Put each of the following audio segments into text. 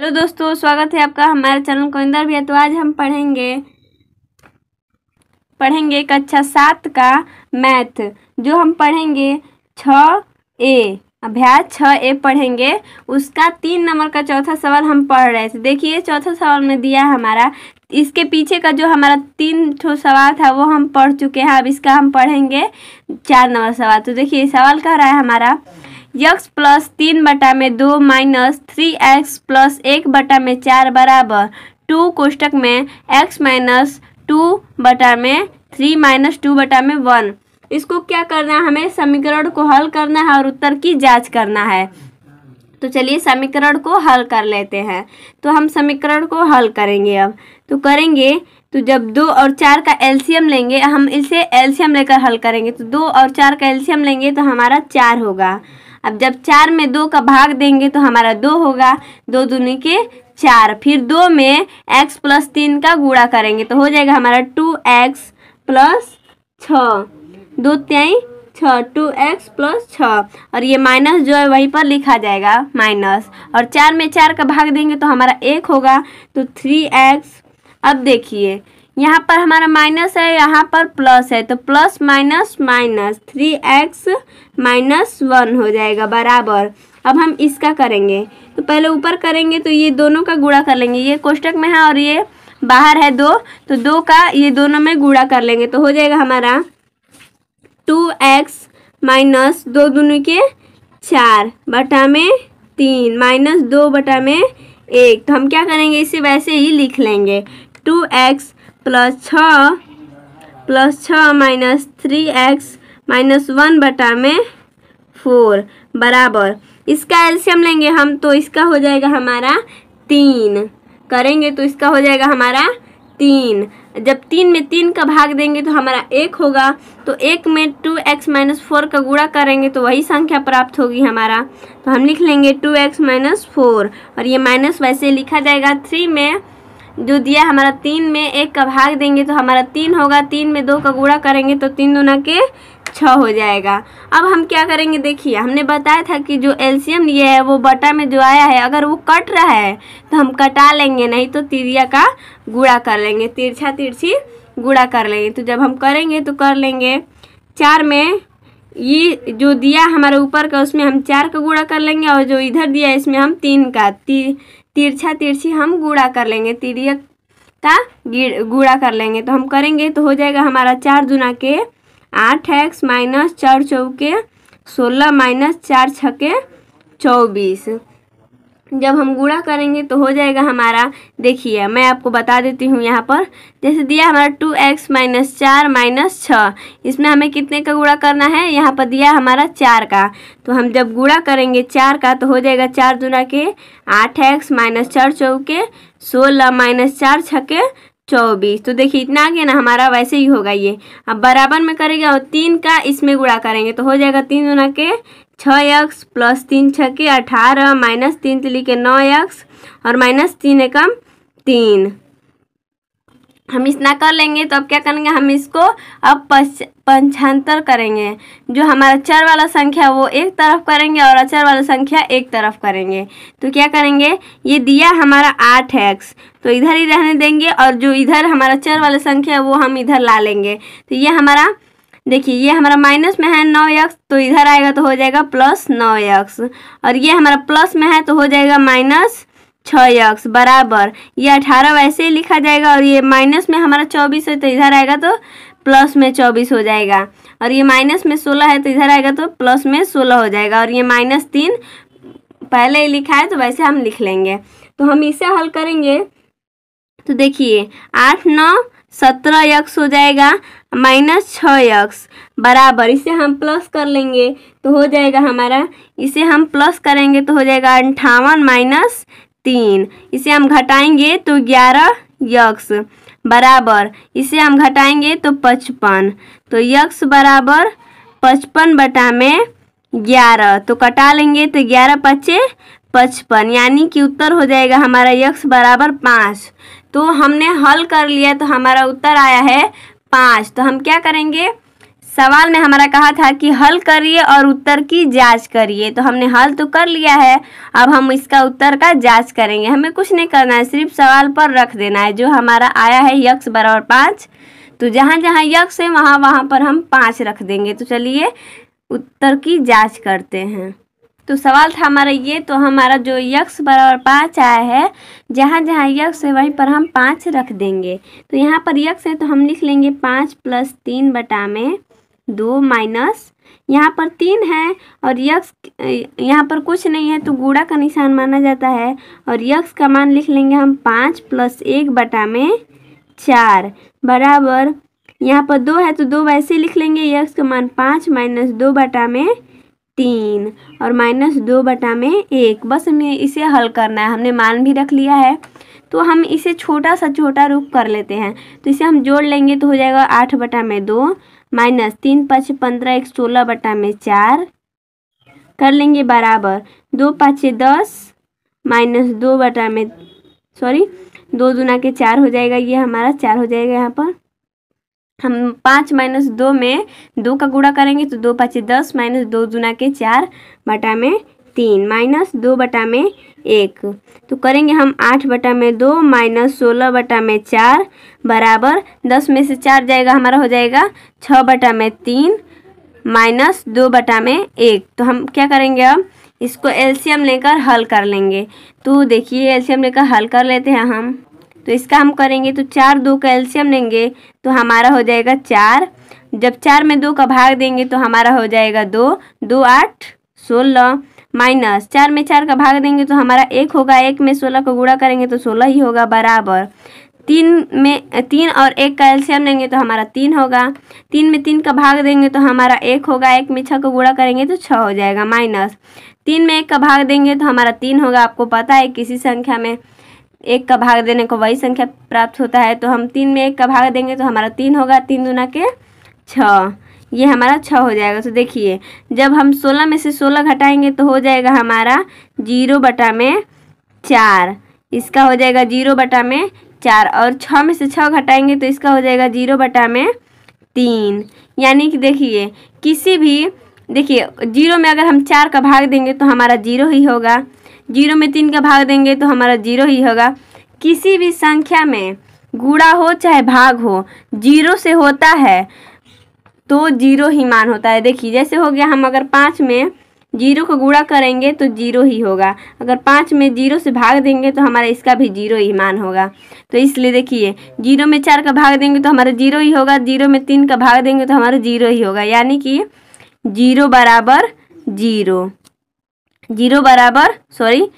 hello दोस्तों स्वागत है आपका हमारे चैनल को इंदर भी तो आज हम पढ़ेंगे पढ़ेंगे कक्षा सात का मैथ जो हम पढ़ेंगे छ ए अभ्यास छ ए पढ़ेंगे उसका तीन नंबर का चौथा सवाल हम पढ़ रहे थे देखिए चौथा सवाल में दिया है हमारा इसके पीछे का जो हमारा तीन ठो सवाल था वो हम पढ़ चुके हैं अब इसका हम पढ़ेंगे चार नंबर सवाल तो देखिए सवाल कह रहा है हमारा यक्स प्लस तीन बटा में दो माइनस थ्री एक्स प्लस एक बटा में चार बराबर टू कोष्टक में एक्स माइनस टू बटा में थ्री माइनस टू बटा में वन इसको क्या करना है हमें समीकरण को हल करना है और उत्तर की जांच करना है तो चलिए समीकरण को हल कर लेते हैं तो हम समीकरण को हल करेंगे अब तो करेंगे तो जब दो और चार का एल्शियम लेंगे हम इसे एल्शियम लेकर हल करेंगे तो दो और चार का एल्शियम लेंगे तो हमारा चार होगा अब जब चार में दो का भाग देंगे तो हमारा दो होगा दो दूनी के चार फिर दो में x प्लस तीन का गुणा करेंगे तो हो जाएगा हमारा टू एक्स प्लस छ दो त्याई छः टू एक्स प्लस छ और ये माइनस जो है वहीं पर लिखा जाएगा माइनस और चार में चार का भाग देंगे तो हमारा एक होगा तो थ्री एक्स अब देखिए यहाँ पर हमारा माइनस है यहाँ पर प्लस है तो plus minus minus three x minus one हो जाएगा बराबर अब हम इसका करेंगे तो पहले ऊपर करेंगे तो ये दोनों का गुड़ा कर लेंगे ये कोष्टक में है और ये बाहर है दो तो दो का ये दोनों में गुड़ा कर लेंगे तो हो जाएगा हमारा टू एक्स माइनस दो दोनों के चार बटा में तीन माइनस दो बटा में एक तो हम क्या करेंगे इसे वैसे ही लिख लेंगे टू एक्स प्लस छ प्लस छ minus three x minus one बटा में फोर बराबर इसका एल्शियम लेंगे हम तो इसका हो जाएगा हमारा तीन करेंगे तो इसका हो जाएगा हमारा तीन जब तीन में तीन का भाग देंगे तो हमारा एक होगा तो एक में टू एक्स माइनस फोर का गुणा करेंगे तो वही संख्या प्राप्त होगी हमारा तो हम लिख लेंगे टू एक्स माइनस फोर और ये माइनस वैसे लिखा जाएगा थ्री में जो दिया हमारा तीन में एक का भाग देंगे तो हमारा तीन होगा तीन में दो का गुड़ा करेंगे तो तीन दूना के छः हो जाएगा अब हम क्या करेंगे देखिए हमने बताया था कि जो एल्शियम लिया है वो बटा में जो आया है अगर वो कट रहा है तो हम कटा लेंगे नहीं तो तिरिया का गुड़ा कर लेंगे तिरछा तिरछी गुड़ा कर लेंगे तो जब हम करेंगे तो कर लेंगे चार में ये जो दिया हमारे ऊपर का उसमें हम चार का गुड़ा कर लेंगे और जो इधर दिया इसमें हम तीन का ती, तिरछा तिरछी हम गूड़ा कर लेंगे तिरिया का गुड़ा कर लेंगे तो हम करेंगे तो हो जाएगा हमारा चार दुना के आठ एक्स माइनस चार चौके सोलह माइनस चार छके चौबीस जब हम गुड़ा करेंगे तो हो जाएगा हमारा देखिए मैं आपको बता देती हूँ यहाँ पर जैसे दिया हमारा टू एक्स माइनस चार माइनस छः इसमें हमें कितने का गुड़ा करना है यहाँ पर दिया हमारा चार का तो हम जब गुड़ा करेंगे चार का तो हो जाएगा चार दुना के आठ एक्स माइनस चार चौके सोलह माइनस चार छके चौबीस तो देखिए इतना आ गया ना हमारा वैसे ही होगा ये अब बराबर में करेगा और तीन का इसमें गुड़ा करेंगे तो हो जाएगा तीन दुना के छः एक्स प्लस तीन छः के अठारह माइनस तीन तिली के नौ एक्स और माइनस तीन एकम तीन हम इतना कर लेंगे तो अब क्या करेंगे हम इसको अब पंचांतर करेंगे जो हमारा चर वाला संख्या वो एक तरफ करेंगे और अचर वाला संख्या एक तरफ करेंगे तो क्या करेंगे ये दिया हमारा आठ एक्स तो इधर ही रहने देंगे और जो इधर हमारा चर वाला संख्या वो हम इधर ला लेंगे तो ये हमारा देखिए ये हमारा माइनस में है नौ एक्स तो इधर आएगा तो हो जाएगा प्लस नौ एक्स और ये हमारा प्लस में है तो हो जाएगा माइनस छः एक्स बराबर ये अठारह वैसे ही लिखा जाएगा और ये माइनस में हमारा चौबीस है तो इधर आएगा तो प्लस में चौबीस हो जाएगा और ये माइनस में सोलह है तो इधर आएगा तो प्लस में सोलह हो जाएगा और ये माइनस तीन पहले ही लिखा है तो वैसे हम लिख लेंगे तो हम इसे हल करेंगे तो देखिए आठ नौ सत्रह एक हो जाएगा माइनस छ यक्स बराबर इसे हम प्लस कर लेंगे तो हो जाएगा हमारा इसे हम प्लस करेंगे तो हो जाएगा अंठावन माइनस तीन इसे हम घटाएंगे तो ग्यारह यक्स बराबर इसे हम घटाएंगे तो पचपन तो यक्स बराबर पचपन बटा में ग्यारह तो कटा लेंगे तो ग्यारह पच्चे पचपन यानी कि उत्तर हो जाएगा हमारा यक्स बराबर पाँच तो हमने हल कर लिया तो हमारा उत्तर आया है पाँच तो हम क्या करेंगे सवाल में हमारा कहा था कि हल करिए और उत्तर की जांच करिए तो हमने हल तो कर लिया है अब हम इसका उत्तर का जांच करेंगे हमें कुछ नहीं करना है सिर्फ सवाल पर रख देना है जो हमारा आया है यक्स बराबर पाँच तो जहाँ जहाँ यक्स है वहाँ वहाँ पर हम पाँच रख देंगे तो चलिए उत्तर की जांच करते हैं तो सवाल था हमारा ये तो हमारा जो यक्स बराबर पाँच आया है जहाँ जहाँ यक्स है वहीं पर हम पाँच रख देंगे तो यहाँ पर यक्ष है तो हम लिख लेंगे पाँच प्लस तीन बटा में दो माइनस यहाँ पर तीन है और यक्स यहाँ पर कुछ नहीं है तो गुड़ा का निशान माना जाता है और यक्स का मान लिख लेंगे हम पाँच प्लस एक बटा में चार बराबर यहाँ पर दो है तो दो वैसे लिख लेंगे यक्स का मान पाँच माइनस दो बटा में तीन और माइनस दो बटा में एक बस हमें इसे हल करना है हमने मान भी रख लिया है तो हम इसे छोटा सा छोटा रूप कर लेते हैं तो इसे हम जोड़ लेंगे तो हो जाएगा आठ बटा में दो माइनस तीन पाँच पंद्रह एक सोलह बटा में चार कर लेंगे बराबर दो पाँच दस माइनस दो बटा में सॉरी दो दुना के चार हो जाएगा ये हमारा चार हो जाएगा यहाँ पर हम पाँच माइनस दो में दो का गुणा करेंगे तो दो पाँच दस माइनस दो दुना के चार बटा में तीन माइनस दो बटा में एक तो करेंगे हम आठ बटा में दो माइनस सोलह बटा में चार बराबर दस में से चार जाएगा हमारा हो जाएगा छः बटा में तीन माइनस दो बटा में एक तो हम क्या करेंगे अब इसको एलसीएम लेकर हल कर लेंगे तो देखिए एलसीएम लेकर हल कर लेते हैं हम तो इसका हम करेंगे तो चार दो का एल्शियम लेंगे तो हमारा हो जाएगा चार जब चार में दो का भाग देंगे तो हमारा हो जाएगा दो दो आठ सोलह माइनस चार में चार का भाग देंगे तो हमारा एक होगा एक में सोलह का गुड़ा करेंगे तो सोलह ही होगा बराबर तीन में तीन और एक का एल्शियम लेंगे तो हमारा तीन होगा तीन में तीन का भाग देंगे तो हमारा एक होगा एक में छः का गुड़ा करेंगे तो छः हो जाएगा माइनस तीन में एक का भाग देंगे तो हमारा तीन होगा आपको पता है किसी संख्या में एक का भाग देने को वही संख्या प्राप्त होता है तो हम तीन में एक का भाग देंगे तो हमारा तीन होगा तीन दुना के छ ये हमारा छः हो जाएगा तो देखिए जब हम सोलह में से सोलह घटाएंगे तो हो जाएगा हमारा जीरो बटा में चार इसका हो जाएगा जीरो बटा में चार और छः में से छः घटाएंगे तो इसका हो जाएगा जीरो बटा में तीन यानी कि देखिए किसी भी देखिए जीरो में अगर हम चार का भाग देंगे तो हमारा जीरो ही होगा जीरो में तीन का भाग देंगे तो हमारा जीरो ही होगा किसी भी संख्या में गुड़ा हो चाहे भाग हो जीरो से होता है तो जीरो ही मान होता है देखिए जैसे हो गया हम अगर पाँच में जीरो को गुड़ा करेंगे तो जीरो ही होगा अगर पाँच में जीरो से भाग देंगे तो हमारा इसका भी जीरो ही मान होगा तो इसलिए देखिए जीरो में चार का भाग देंगे तो हमारा जीरो ही होगा जीरो में तीन का भाग देंगे तो हमारा जीरो ही होगा यानी कि जीरो बराबर जीरो जीरो बराबर सॉरी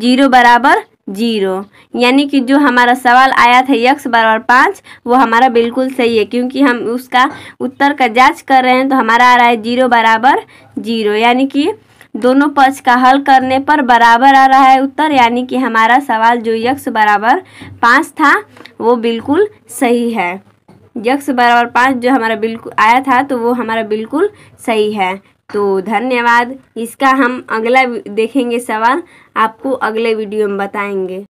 जीरो बराबर जीरो यानी कि जो हमारा सवाल आया था यक्स बराबर पाँच वो हमारा बिल्कुल सही है क्योंकि हम उसका उत्तर का जांच कर रहे हैं तो हमारा आ रहा है जीरो बराबर जीरो यानी कि दोनों पक्ष का हल करने पर बराबर आ रहा है उत्तर यानी कि हमारा सवाल जो यक्स बराबर पाँच था वो बिल्कुल सही है यक्स बराबर पाँच जो हमारा बिल्कुल आया था तो वो हमारा बिल्कुल सही है तो धन्यवाद इसका हम अगला देखेंगे सवाल आपको अगले वीडियो में बताएंगे